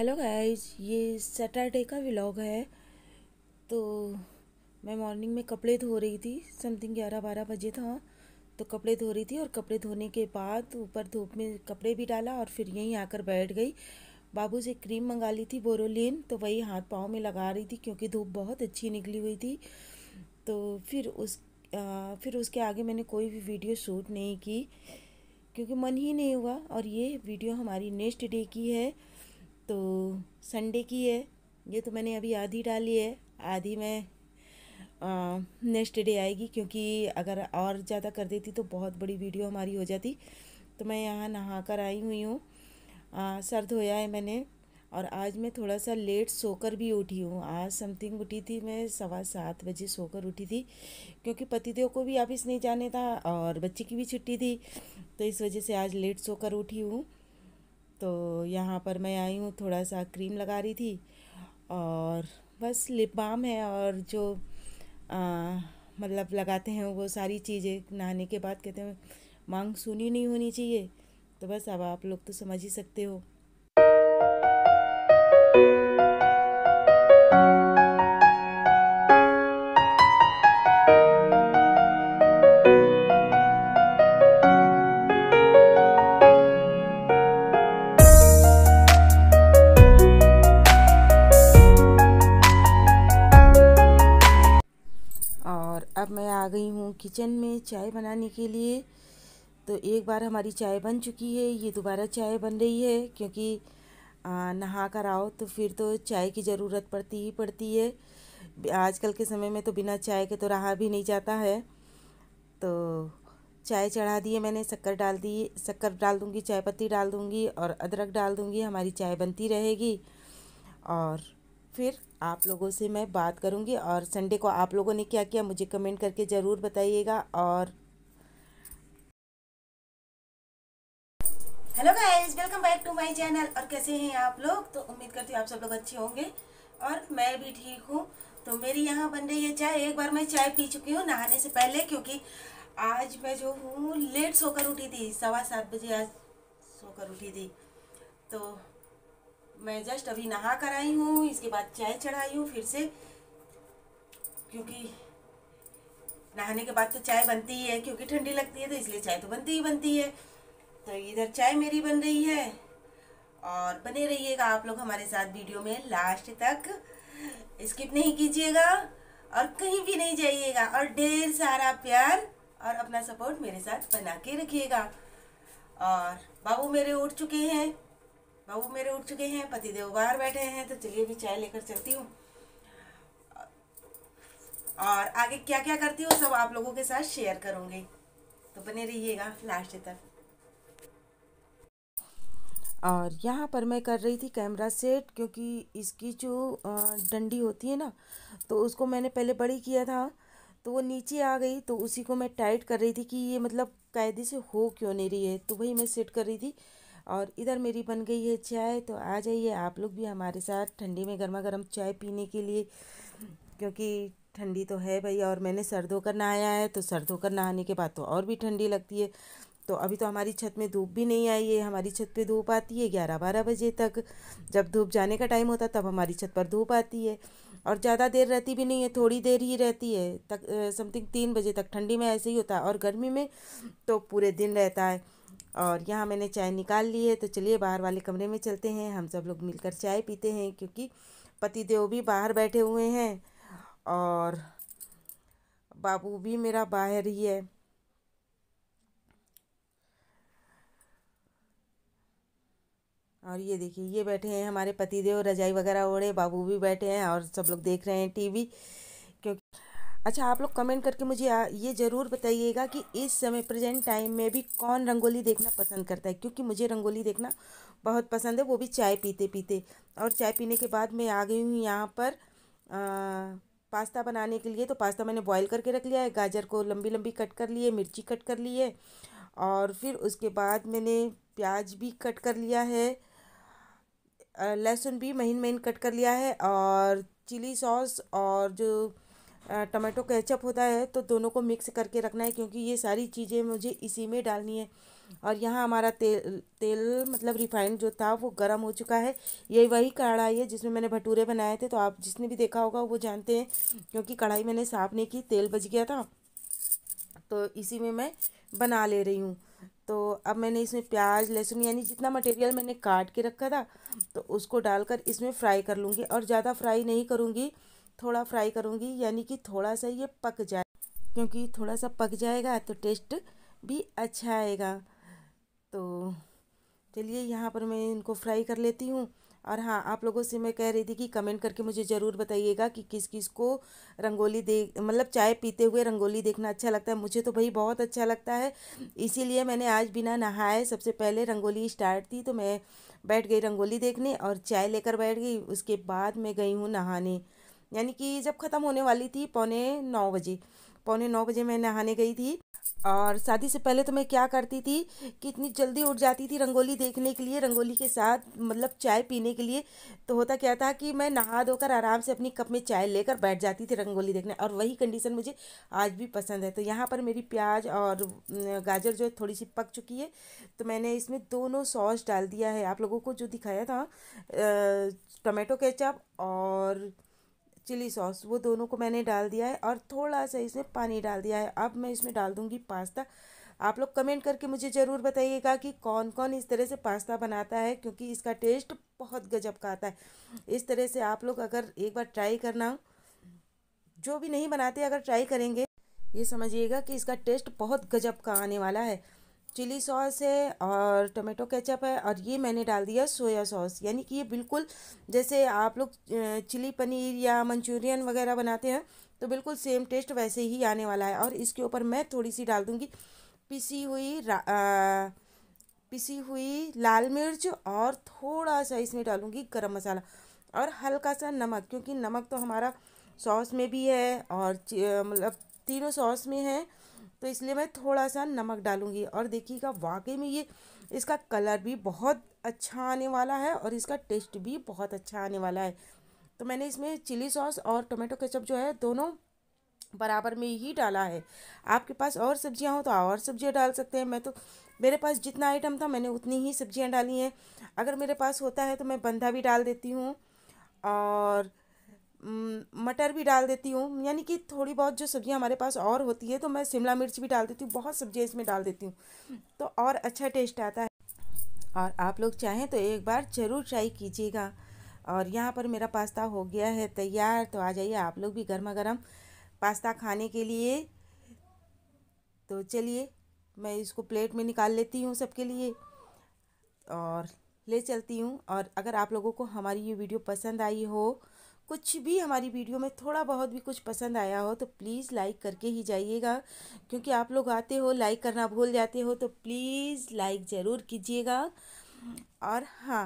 hello guys ये Saturday का vlog है तो मैं मॉर्निंग में कपड़े धो रही थी समथिंग ग्यारह बारह बजे था तो कपड़े धो रही थी और कपड़े धोने के बाद ऊपर धूप में कपड़े भी डाला और फिर यहीं आकर बैठ गई बाबू से क्रीम मंगा ली थी बोरोलिन तो वही हाथ पाँव में लगा रही थी क्योंकि धूप बहुत अच्छी निकली हुई थी तो फिर उस आ, फिर उसके आगे मैंने कोई भी वीडियो शूट नहीं की क्योंकि मन ही नहीं हुआ और ये वीडियो हमारी नेक्स्ट डे की है तो संडे की है ये तो मैंने अभी आधी डाली है आधी मैं नेक्स्ट डे आएगी क्योंकि अगर और ज़्यादा कर देती तो बहुत बड़ी वीडियो हमारी हो जाती तो मैं यहाँ नहा कर आई हुई हूँ सर धोया है मैंने और आज मैं थोड़ा सा लेट सोकर भी उठी हूँ आज समथिंग उठी थी मैं सवा सात बजे सोकर उठी थी क्योंकि पतिदेव को भी ऑफिस नहीं जाने था और बच्चे की भी छुट्टी थी तो इस वजह से आज लेट सोकर उठी हूँ तो यहाँ पर मैं आई हूँ थोड़ा सा क्रीम लगा रही थी और बस लिप बाम है और जो मतलब लगाते हैं वो सारी चीज़ें नहाने के बाद कहते हैं मांग सुनी नहीं होनी चाहिए तो बस अब आप लोग तो समझ ही सकते हो किचन में चाय बनाने के लिए तो एक बार हमारी चाय बन चुकी है ये दोबारा चाय बन रही है क्योंकि नहा कर आओ तो फिर तो चाय की ज़रूरत पड़ती ही पड़ती है आजकल के समय में तो बिना चाय के तो रहा भी नहीं जाता है तो चाय चढ़ा दिए मैंने शक्कर डाल दी शक्कर डाल दूँगी चाय पत्ती डाल दूँगी और अदरक डाल दूँगी हमारी चाय बनती रहेगी और फिर आप लोगों से मैं बात करूँगी और संडे को आप लोगों ने क्या किया मुझे कमेंट करके ज़रूर बताइएगा और hello guys welcome back to my channel और कैसे हैं आप लोग तो उम्मीद करती हूँ आप सब लोग अच्छे होंगे और मैं भी ठीक हूँ तो मेरी यहाँ बन रही है चाय एक बार मैं चाय पी चुकी हूँ नहाने से पहले क्योंकि आज मैं जो हूँ लेट सोकर उठी थी सवा सात बजे आज सोकर उठी थी तो मैं जस्ट अभी नहा कर आई हूँ इसके बाद चाय चढ़ाई हूँ फिर से क्योंकि नहाने के बाद तो चाय बनती ही है क्योंकि ठंडी लगती है तो इसलिए चाय तो बनती ही बनती है तो इधर चाय मेरी बन रही है और बने रहिएगा आप लोग हमारे साथ वीडियो में लास्ट तक स्किप नहीं कीजिएगा और कहीं भी नहीं जाइएगा और ढेर सारा प्यार और अपना सपोर्ट मेरे साथ बना के रखिएगा और बाबू मेरे उठ चुके हैं बाबू मेरे उठ चुके हैं पति देव बाहर बैठे हैं तो चलिए भी चाय लेकर चलती हूँ और आगे क्या क्या करती हूँ सब आप लोगों के साथ शेयर करूँगी तो बने रहिएगा लास्ट तक और यहाँ पर मैं कर रही थी कैमरा सेट क्योंकि इसकी जो डंडी होती है ना तो उसको मैंने पहले बड़ी किया था तो वो नीचे आ गई तो उसी को मैं टाइट कर रही थी कि ये मतलब कायदे से हो क्यों नहीं रही है तो वही मैं सेट कर रही थी और इधर मेरी बन गई है चाय तो आ जाइए आप लोग भी हमारे साथ ठंडी में गर्मा गर्म चाय पीने के लिए क्योंकि ठंडी तो है भाई और मैंने सर्द होकर नहाया है तो सर्द होकर नहाने के बाद तो और भी ठंडी लगती है तो अभी तो हमारी छत में धूप भी नहीं आई है हमारी छत पे धूप आती है ग्यारह बारह बजे तक जब धूप जाने का टाइम होता तब हमारी छत पर धूप आती है और ज़्यादा देर रहती भी नहीं है थोड़ी देर ही रहती है तक समथिंग तीन बजे तक ठंडी में ऐसे ही होता है और गर्मी में तो पूरे दिन रहता है और यहाँ मैंने चाय निकाल ली है तो चलिए बाहर वाले कमरे में चलते हैं हम सब लोग मिलकर चाय पीते हैं क्योंकि पतिदेव भी बाहर बैठे हुए हैं और बाबू भी मेरा बाहर ही है और ये देखिए ये बैठे हैं हमारे पतिदेव रजाई वगैरह ओढ़े बाबू भी बैठे हैं और सब लोग देख रहे हैं टीवी क्योंकि अच्छा आप लोग कमेंट करके मुझे ये ज़रूर बताइएगा कि इस समय प्रेजेंट टाइम में भी कौन रंगोली देखना पसंद करता है क्योंकि मुझे रंगोली देखना बहुत पसंद है वो भी चाय पीते पीते और चाय पीने के बाद मैं आ गई हूँ यहाँ पर आ, पास्ता बनाने के लिए तो पास्ता मैंने बॉईल करके रख लिया है गाजर को लंबी लंबी कट कर लिए मिर्ची कट कर ली है और फिर उसके बाद मैंने प्याज भी कट कर लिया है लहसुन भी महीन महीन कट कर लिया है और चिली सॉस और जो टमाटो केचप होता है तो दोनों को मिक्स करके रखना है क्योंकि ये सारी चीज़ें मुझे इसी में डालनी है और यहाँ हमारा तेल तेल मतलब रिफाइंड जो था वो गर्म हो चुका है ये वही कढ़ाई है जिसमें मैंने भटूरे बनाए थे तो आप जिसने भी देखा होगा वो जानते हैं क्योंकि कढ़ाई मैंने साफ नहीं की तेल बच गया था तो इसी में मैं बना ले रही हूँ तो अब मैंने इसमें प्याज लहसुन यानी जितना मटेरियल मैंने काट के रखा था तो उसको डालकर इसमें फ्राई कर लूँगी और ज़्यादा फ्राई नहीं करूँगी थोड़ा फ्राई करूँगी यानी कि थोड़ा सा ये पक जाए क्योंकि थोड़ा सा पक जाएगा तो टेस्ट भी अच्छा आएगा तो चलिए यहाँ पर मैं इनको फ्राई कर लेती हूँ और हाँ आप लोगों से मैं कह रही थी कि कमेंट करके मुझे ज़रूर बताइएगा कि किस किस को रंगोली दे मतलब चाय पीते हुए रंगोली देखना अच्छा लगता है मुझे तो भाई बहुत अच्छा लगता है इसीलिए मैंने आज बिना नहाए सबसे पहले रंगोली स्टार्ट थी तो मैं बैठ गई रंगोली देखने और चाय लेकर बैठ गई उसके बाद मैं गई हूँ नहाने यानी कि जब ख़त्म होने वाली थी पौने नौ बजे पौने नौ बजे मैं नहाने गई थी और शादी से पहले तो मैं क्या करती थी कि इतनी जल्दी उठ जाती थी रंगोली देखने के लिए रंगोली के साथ मतलब चाय पीने के लिए तो होता क्या था कि मैं नहा धोकर आराम से अपनी कप में चाय लेकर बैठ जाती थी रंगोली देखने और वही कंडीशन मुझे आज भी पसंद है तो यहाँ पर मेरी प्याज और गाजर जो है थोड़ी सी पक चुकी है तो मैंने इसमें दोनों सॉस डाल दिया है आप लोगों को जो दिखाया था टमाटो केचप और चिली सॉस वो दोनों को मैंने डाल दिया है और थोड़ा सा इसमें पानी डाल दिया है अब मैं इसमें डाल दूँगी पास्ता आप लोग कमेंट करके मुझे ज़रूर बताइएगा कि कौन कौन इस तरह से पास्ता बनाता है क्योंकि इसका टेस्ट बहुत गजब का आता है इस तरह से आप लोग अगर एक बार ट्राई करना जो भी नहीं बनाते अगर ट्राई करेंगे ये समझिएगा कि इसका टेस्ट बहुत गजब का आने वाला है चिली सॉस है और टोमेटो केचप है और ये मैंने डाल दिया सोया सॉस यानी कि ये बिल्कुल जैसे आप लोग चिली पनीर या मंचूरियन वगैरह बनाते हैं तो बिल्कुल सेम टेस्ट वैसे ही आने वाला है और इसके ऊपर मैं थोड़ी सी डाल दूँगी पिसी हुई आ, पिसी हुई लाल मिर्च और थोड़ा सा इसमें डालूँगी गर्म मसाला और हल्का सा नमक क्योंकि नमक तो हमारा सॉस में भी है और मतलब तीनों सॉस में है तो इसलिए मैं थोड़ा सा नमक डालूँगी और देखिएगा वाकई में ये इसका कलर भी बहुत अच्छा आने वाला है और इसका टेस्ट भी बहुत अच्छा आने वाला है तो मैंने इसमें चिली सॉस और टोमेटो केचप जो है दोनों बराबर में ही डाला है आपके पास और सब्जियां हो तो और सब्जियां डाल सकते हैं मैं तो मेरे पास जितना आइटम था मैंने उतनी ही सब्जियां डाली हैं अगर मेरे पास होता है तो मैं बंधा भी डाल देती हूँ और मटर भी डाल देती हूँ यानी कि थोड़ी बहुत जो सब्ज़ियाँ हमारे पास और होती है तो मैं शिमला मिर्च भी डाल देती हूँ बहुत सब्ज़ियाँ इसमें डाल देती हूँ तो और अच्छा टेस्ट आता है और आप लोग चाहें तो एक बार ज़रूर ट्राई कीजिएगा और यहाँ पर मेरा पास्ता हो गया है तैयार तो आ जाइए आप लोग भी गर्मा गर्म पास्ता खाने के लिए तो चलिए मैं इसको प्लेट में निकाल लेती हूँ सबके लिए और ले चलती हूँ और अगर आप लोगों को हमारी ये वीडियो पसंद आई हो कुछ भी हमारी वीडियो में थोड़ा बहुत भी कुछ पसंद आया हो तो प्लीज़ लाइक करके ही जाइएगा क्योंकि आप लोग आते हो लाइक करना भूल जाते हो तो प्लीज़ लाइक ज़रूर कीजिएगा और हाँ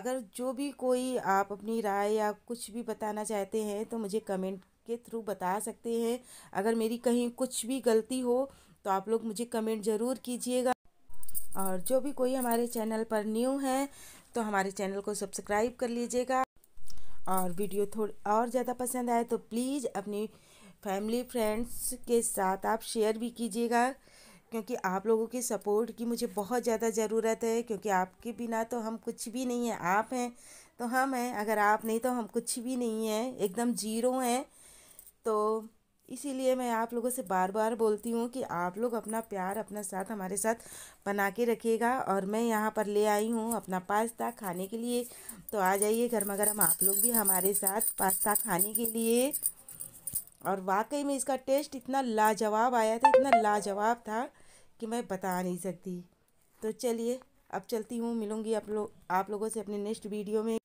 अगर जो भी कोई आप अपनी राय या कुछ भी बताना चाहते हैं तो मुझे कमेंट के थ्रू बता सकते हैं अगर मेरी कहीं कुछ भी गलती हो तो आप लोग मुझे कमेंट ज़रूर कीजिएगा और जो भी कोई हमारे चैनल पर न्यू है तो हमारे चैनल को सब्सक्राइब कर लीजिएगा और वीडियो थोड़ी और ज़्यादा पसंद आए तो प्लीज़ अपनी फैमिली फ्रेंड्स के साथ आप शेयर भी कीजिएगा क्योंकि आप लोगों के सपोर्ट की मुझे बहुत ज़्यादा ज़रूरत है क्योंकि आपके बिना तो हम कुछ भी नहीं हैं आप हैं तो हम हैं अगर आप नहीं तो हम कुछ भी नहीं हैं एकदम जीरो हैं तो इसीलिए मैं आप लोगों से बार बार बोलती हूँ कि आप लोग अपना प्यार अपना साथ हमारे साथ बना के रखिएगा और मैं यहाँ पर ले आई हूँ अपना पास्ता खाने के लिए तो आ जाइए गर्मा गर्म आप लोग भी हमारे साथ पास्ता खाने के लिए और वाकई में इसका टेस्ट इतना लाजवाब आया था इतना लाजवाब था कि मैं बता नहीं सकती तो चलिए अब चलती हूँ मिलूँगी आप लोग आप लोगों से अपने नेक्स्ट वीडियो में